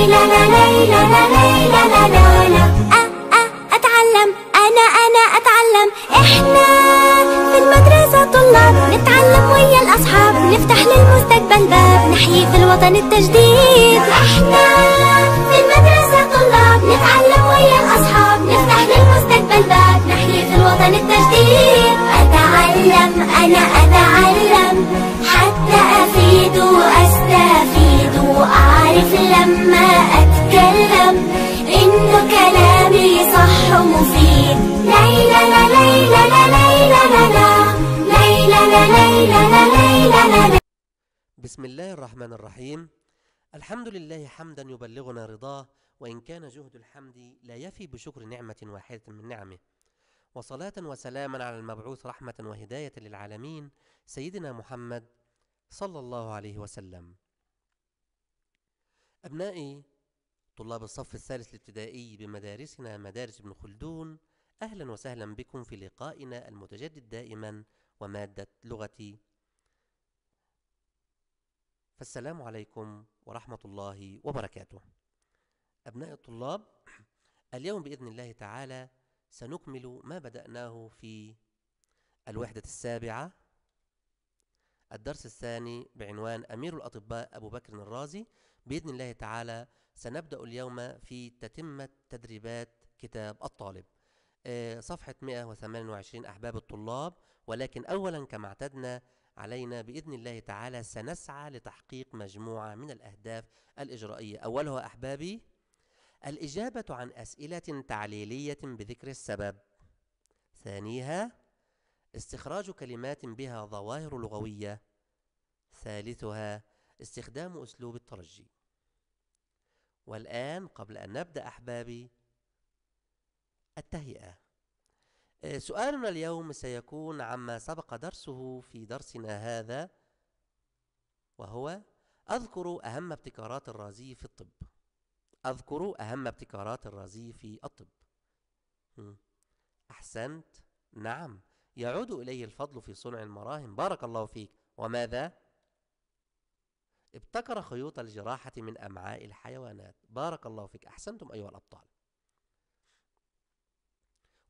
ليلى لا ليلى لا ليلى لا لا لا أتعلم أنا أنا أتعلم إحنا في المدرسة طلاب نتعلم ويا الأصحاب نفتح للمستقبل باب نحيي في الوطن التجديد إحنا في المدرسة طلاب نتعلم ويا الأصحاب نفتح للمستقبل باب نحيي في الوطن التجديد أتعلم أنا أتعلم حتى أفيد وأسعد وأعرف لما أتكلم إنه كلامي صح ومفيد ليلى لا ليلى لا ليلى لا لا ليلى لا ليلى لا ليلى لا بسم الله الرحمن الرحيم الحمد لله حمدا يبلغنا رضاه وإن كان جهد الحمد لا يفي بشكر نعمة واحدة من نعمه وصلاة وسلاما على المبعوث رحمة وهداية للعالمين سيدنا محمد صلى الله عليه وسلم أبنائي طلاب الصف الثالث الابتدائي بمدارسنا مدارس ابن خلدون أهلا وسهلا بكم في لقائنا المتجدد دائما ومادة لغتي فالسلام عليكم ورحمة الله وبركاته أبناء الطلاب اليوم بإذن الله تعالى سنكمل ما بدأناه في الوحدة السابعة الدرس الثاني بعنوان أمير الأطباء أبو بكر الرازي باذن الله تعالى سنبدا اليوم في تتمه تدريبات كتاب الطالب آه، صفحه 128 احباب الطلاب ولكن اولا كما اعتدنا علينا باذن الله تعالى سنسعى لتحقيق مجموعه من الاهداف الاجرائيه اولها احبابي الاجابه عن اسئله تعليليه بذكر السبب ثانيها استخراج كلمات بها ظواهر لغويه ثالثها استخدام اسلوب الترجي والآن قبل أن نبدأ أحبابي التهيئة آه، سؤالنا اليوم سيكون عما سبق درسه في درسنا هذا وهو أذكر أهم ابتكارات الرازي في الطب أذكر أهم ابتكارات الرازي في الطب أحسنت نعم يعود إليه الفضل في صنع المراهم بارك الله فيك وماذا؟ ابتكر خيوط الجراحة من أمعاء الحيوانات بارك الله فيك أحسنتم أيها الأبطال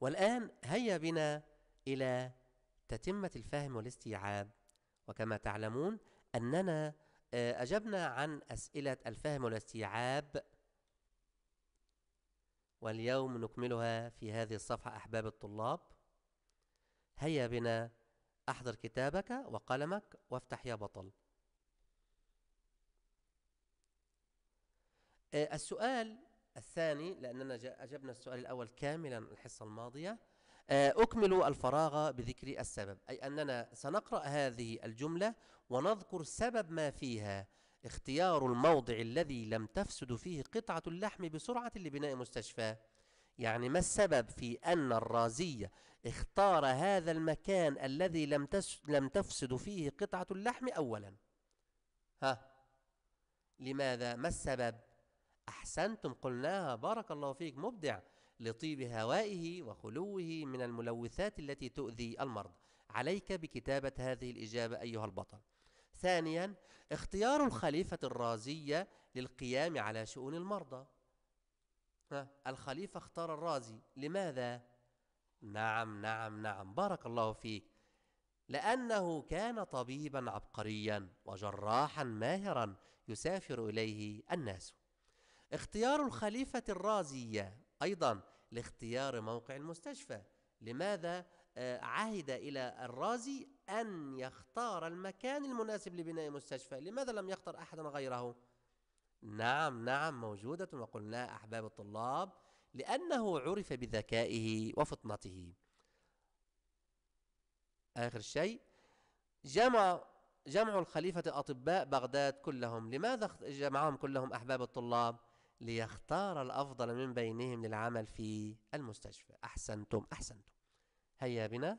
والآن هيا بنا إلى تتمة الفهم والاستيعاب وكما تعلمون أننا آه، أجبنا عن أسئلة الفهم والاستيعاب واليوم نكملها في هذه الصفحة أحباب الطلاب هيا بنا أحضر كتابك وقلمك وافتح يا بطل آه، السؤال الثاني لأننا أجبنا السؤال الأول كاملا الحصة الماضية آه، أكمل الفراغ بذكر السبب أي أننا سنقرأ هذه الجملة ونذكر سبب ما فيها اختيار الموضع الذي لم تفسد فيه قطعة اللحم بسرعة لبناء مستشفى يعني ما السبب في أن الرازية اختار هذا المكان الذي لم لم تفسد فيه قطعة اللحم أولا ها لماذا ما السبب أحسنتم قلناها بارك الله فيك مبدع لطيب هوائه وخلوه من الملوثات التي تؤذي المرضى عليك بكتابة هذه الإجابة أيها البطل ثانيا اختيار الخليفة الرازية للقيام على شؤون المرضى الخليفة اختار الرازي لماذا؟ نعم نعم نعم بارك الله فيك لأنه كان طبيبا عبقريا وجراحا ماهرا يسافر إليه الناس اختيار الخليفة الرازية أيضا لاختيار موقع المستشفى لماذا آه، عهد إلى الرازي أن يختار المكان المناسب لبناء مستشفى لماذا لم يختار أحدا غيره نعم نعم موجودة وقلنا أحباب الطلاب لأنه عرف بذكائه وفطنته آخر شيء جمع جمع الخليفة أطباء بغداد كلهم لماذا جمعهم كلهم أحباب الطلاب ليختار الأفضل من بينهم للعمل في المستشفى أحسنتم أحسنتم هيا بنا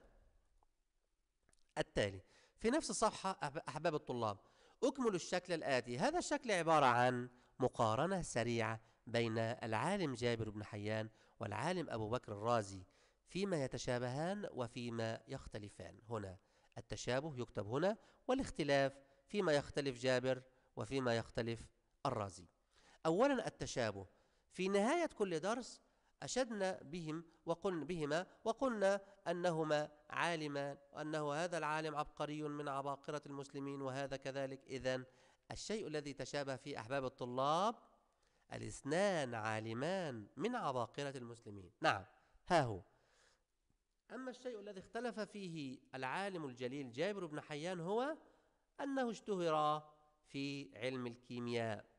التالي في نفس الصفحة أحباب الطلاب أكمل الشكل الآتي هذا الشكل عبارة عن مقارنة سريعة بين العالم جابر بن حيان والعالم أبو بكر الرازي فيما يتشابهان وفيما يختلفان هنا التشابه يكتب هنا والاختلاف فيما يختلف جابر وفيما يختلف الرازي أولا التشابه في نهاية كل درس أشدنا بهم وقلنا بهما وقلنا أنهما عالمان وأنه هذا العالم عبقري من عباقرة المسلمين وهذا كذلك إذا الشيء الذي تشابه فيه أحباب الطلاب الاثنان عالمان من عباقرة المسلمين نعم ها هو أما الشيء الذي اختلف فيه العالم الجليل جابر بن حيان هو أنه اشتهر في علم الكيمياء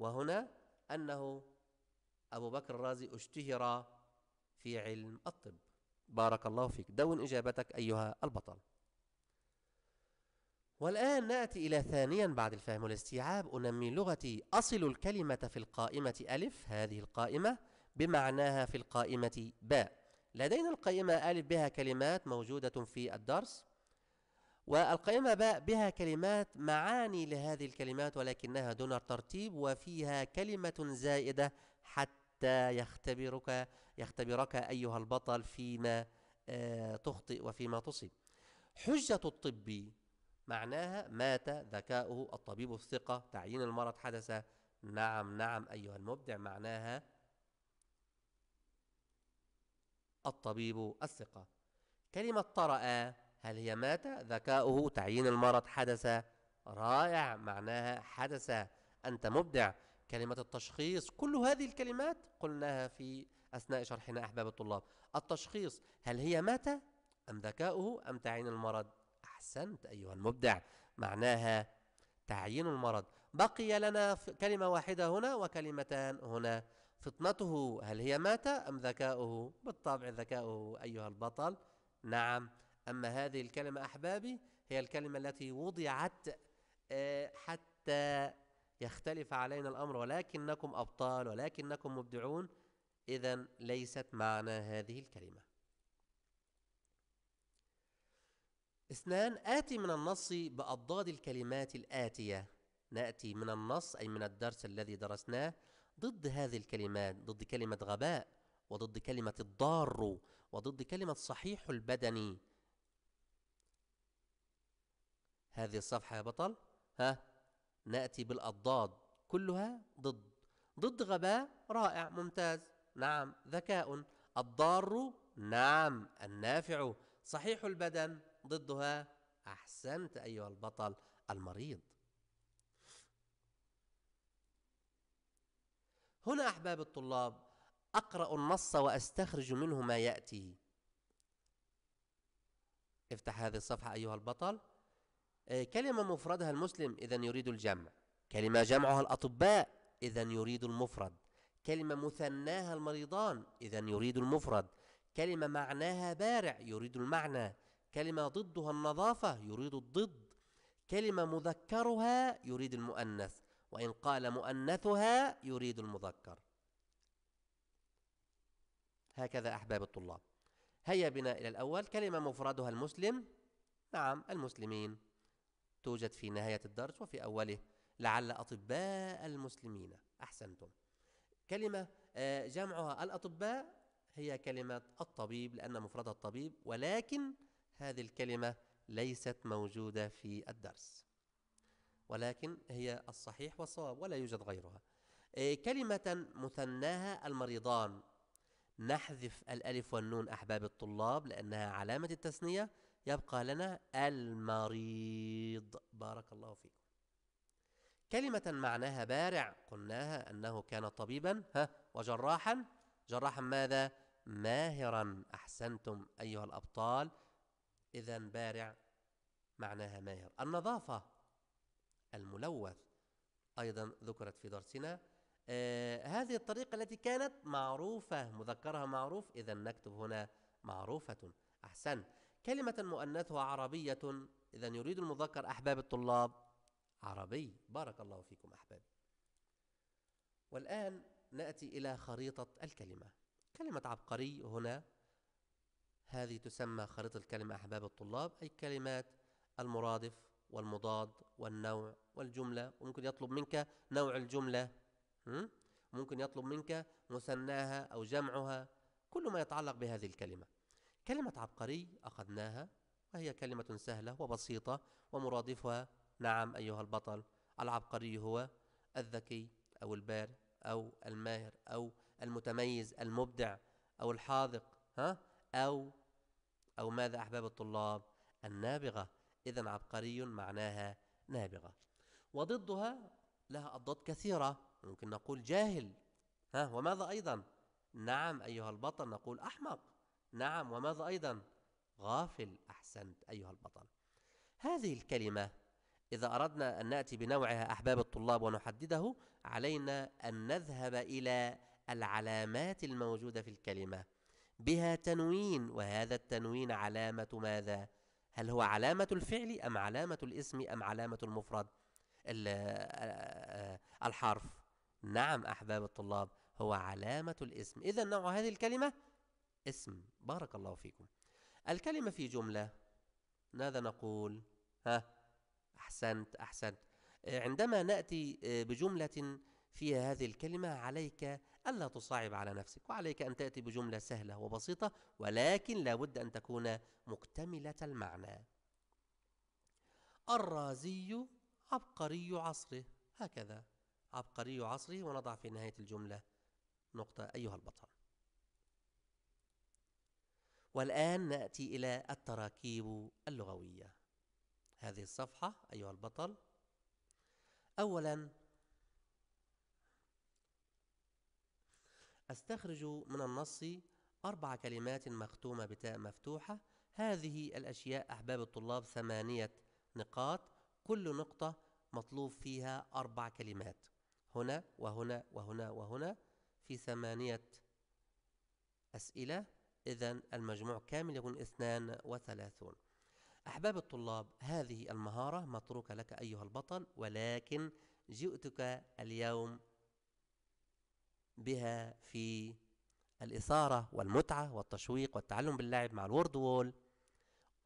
وهنا أنه أبو بكر الرازي اشتهر في علم الطب بارك الله فيك دون إجابتك أيها البطل والآن نأتي إلى ثانيا بعد الفهم والاستيعاب أنمي لغتي أصل الكلمة في القائمة ألف هذه القائمة بمعناها في القائمة باء لدينا القائمة ألف بها كلمات موجودة في الدرس والقائمة بها كلمات معاني لهذه الكلمات ولكنها دون ترتيب وفيها كلمة زائدة حتى يختبرك يختبرك أيها البطل فيما آه، تخطئ وفيما تصيب حجة الطب معناها مات ذكاؤه الطبيب الثقة تعيين المرض حدث نعم نعم أيها المبدع معناها الطبيب الثقة كلمة طرأ هل هي مات ذكاؤه تعيين المرض حدث رائع معناها حدث أنت مبدع كلمة التشخيص كل هذه الكلمات قلناها في أثناء شرحنا أحباب الطلاب التشخيص هل هي مات أم ذكاؤه أم تعيين المرض أحسنت أيها المبدع معناها تعيين المرض بقي لنا كلمة واحدة هنا وكلمتان هنا فطنته هل هي مات أم ذكاؤه بالطبع ذكاؤه أيها البطل نعم أما هذه الكلمة أحبابي هي الكلمة التي وضعت آه، حتى يختلف علينا الأمر ولكنكم أبطال ولكنكم مبدعون إذا ليست معنى هذه الكلمة اثنان آتي من النص بأضداد الكلمات الآتية نأتي من النص أي من الدرس الذي درسناه ضد هذه الكلمات ضد كلمة غباء وضد كلمة الضار وضد كلمة صحيح البدني هذه الصفحة يا بطل ها نأتي بالأضداد كلها ضد ضد غباء رائع ممتاز نعم ذكاء الضار نعم النافع صحيح البدن ضدها أحسنت أيها البطل المريض هنا أحباب الطلاب أقرأ النص وأستخرج منه ما يأتي افتح هذه الصفحة أيها البطل آه، كلمة مفردها المسلم إذا يريد الجمع كلمة جمعها الأطباء إذا يريد المفرد كلمة مثناها المريضان إذا يريد المفرد كلمة معناها بارع يريد المعنى كلمة ضدها النظافة يريد الضد كلمة مذكرها يريد المؤنث وإن قال مؤنثها يريد المذكر هكذا أحباب الطلاب هيا بنا إلى الأول كلمة مفردها المسلم نعم المسلمين توجد في نهاية الدرس وفي أوله لعل أطباء المسلمين أحسنتم كلمة آه، جمعها الأطباء هي كلمة الطبيب لأن مفردها الطبيب ولكن هذه الكلمة ليست موجودة في الدرس ولكن هي الصحيح والصواب ولا يوجد غيرها آه، كلمة مثناها المريضان نحذف الألف والنون أحباب الطلاب لأنها علامة التثنية يبقى لنا المريض بارك الله فيكم كلمة معناها بارع قلناها أنه كان طبيبا ها وجراحا جراحا ماذا ماهرا أحسنتم أيها الأبطال إذا بارع معناها ماهر النظافة الملوث أيضا ذكرت في درسنا آه هذه الطريقة التي كانت معروفة مذكرها معروف إذا نكتب هنا معروفة أحسن كلمة مؤنثها عربية إذا يريد المذكر أحباب الطلاب عربي بارك الله فيكم أحبابي والآن نأتي إلى خريطة الكلمة كلمة عبقري هنا هذه تسمى خريطة الكلمة أحباب الطلاب أي كلمات المرادف والمضاد والنوع والجملة وممكن يطلب منك نوع الجملة ممكن يطلب منك مثناها أو جمعها كل ما يتعلق بهذه الكلمة كلمة عبقري أخذناها وهي كلمة سهلة وبسيطة ومرادفها نعم أيها البطل العبقري هو الذكي أو البار أو الماهر أو المتميز المبدع أو الحاذق ها أو أو ماذا أحباب الطلاب النابغة إذا عبقري معناها نابغة وضدها لها أضداد كثيرة ممكن نقول جاهل ها وماذا أيضا نعم أيها البطل نقول أحمق نعم وماذا أيضا غافل أحسنت أيها البطل هذه الكلمة إذا أردنا أن نأتي بنوعها أحباب الطلاب ونحدده علينا أن نذهب إلى العلامات الموجودة في الكلمة بها تنوين وهذا التنوين علامة ماذا؟ هل هو علامة الفعل أم علامة الاسم أم علامة المفرد؟ آه، آه، آه، الحرف نعم أحباب الطلاب هو علامة الاسم إذا نوع هذه الكلمة اسم بارك الله فيكم الكلمة في جملة ماذا نقول ها أحسنت أحسنت آه، عندما نأتي آه، بجملة فيها هذه الكلمة عليك ألا تصعب على نفسك وعليك أن تأتي بجملة سهلة وبسيطة ولكن لابد أن تكون مكتملة المعنى الرازي عبقري عصره هكذا عبقري عصره ونضع في نهاية الجملة نقطة أيها البطل والآن نأتي إلى التراكيب اللغوية هذه الصفحة أيها البطل أولا أستخرج من النص أربع كلمات مختومة بتاء مفتوحة هذه الأشياء أحباب الطلاب ثمانية نقاط كل نقطة مطلوب فيها أربع كلمات هنا وهنا وهنا وهنا في ثمانية أسئلة إذا المجموع كامل يكون 32 أحباب الطلاب هذه المهارة متروكة لك أيها البطل ولكن جئتك اليوم بها في الإثارة والمتعة والتشويق والتعلم باللعب مع الورد وول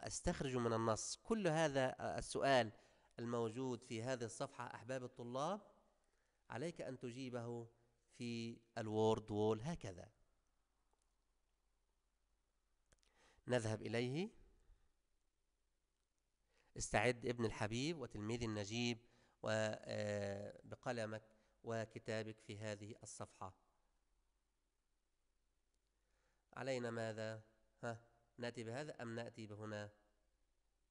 أستخرج من النص كل هذا آه، السؤال الموجود في هذه الصفحة أحباب الطلاب عليك أن تجيبه في الورد وول هكذا نذهب إليه استعد ابن الحبيب وتلميذ النجيب وبقلمك آه، وكتابك في هذه الصفحة علينا ماذا؟ ها نأتي بهذا أم نأتي بهنا؟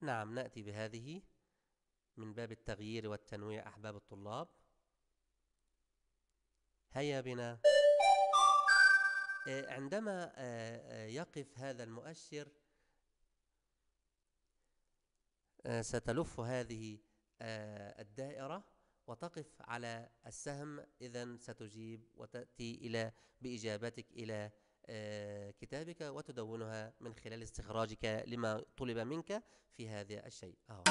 نعم نأتي بهذه من باب التغيير والتنويع أحباب الطلاب هيا بنا آه، عندما آه، آه، يقف هذا المؤشر ستلف هذه الدائرة وتقف على السهم إذا ستجيب وتأتي إلى بإجابتك إلى كتابك وتدونها من خلال استخراجك لما طلب منك في هذا الشيء أهو.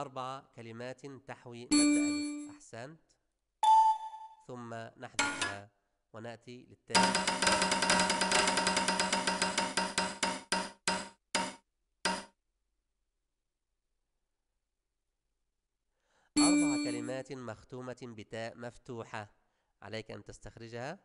أربع كلمات تحوي مادة ألف أحسنت ثم نحذفها ونأتي للتالي أربع كلمات مختومة بتاء مفتوحة عليك أن تستخرجها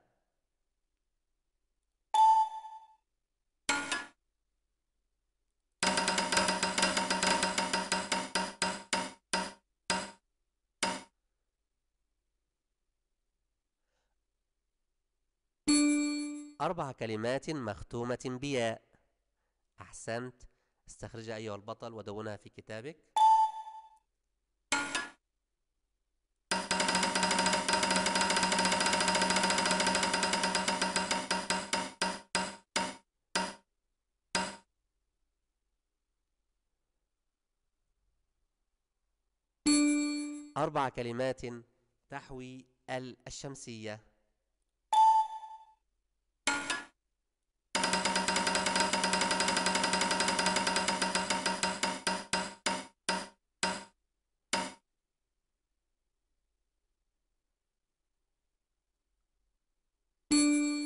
أربع كلمات مختومة بياء أحسنت استخرجها أيها البطل ودونها في كتابك أربع كلمات تحوي الشمسية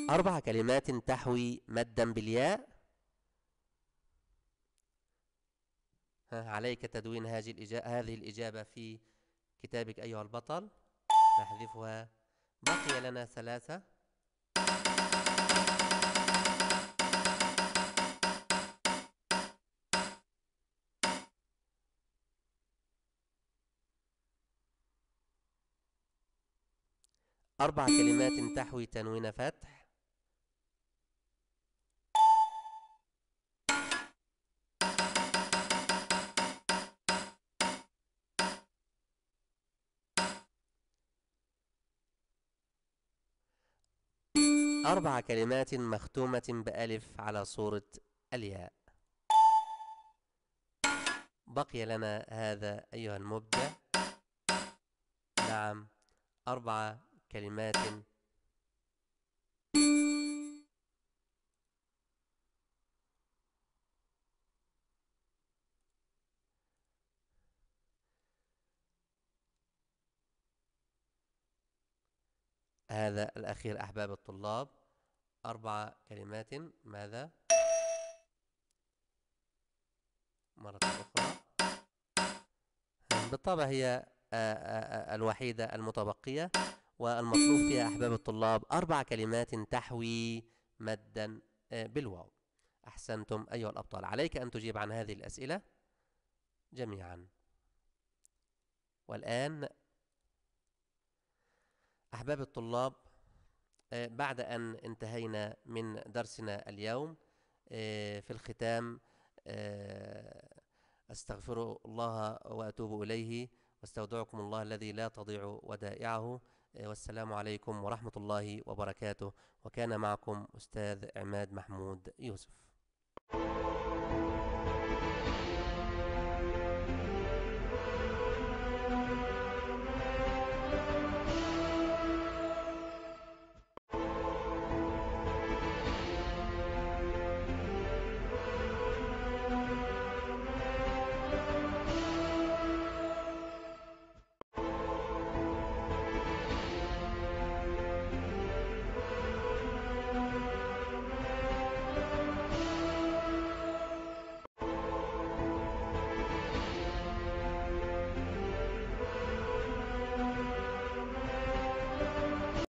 أربع كلمات تحوي مدا بالياء عليك تدوين هذه الإجابة, هذه الإجابة في كتابك أيها البطل نحذفها بقي لنا ثلاثة أربع كلمات تحوي تنوين فتح أربع كلمات مختومة بألف على صورة الياء بقي لنا هذا أيها المبدع نعم أربع كلمات هذا الأخير أحباب الطلاب أربع كلمات ماذا؟ مرة أخرى بالطبع هي آه، آه، آه، الوحيدة المتبقية والمطلوب فيها أحباب الطلاب أربع كلمات تحوي مدا بالواو أحسنتم أيها الأبطال عليك أن تجيب عن هذه الأسئلة جميعا والآن أحباب الطلاب آه، بعد أن انتهينا من درسنا اليوم آه، في الختام آه، أستغفر الله وأتوب إليه واستودعكم الله الذي لا تضيع ودائعه والسلام عليكم ورحمة الله وبركاته وكان معكم أستاذ عماد محمود يوسف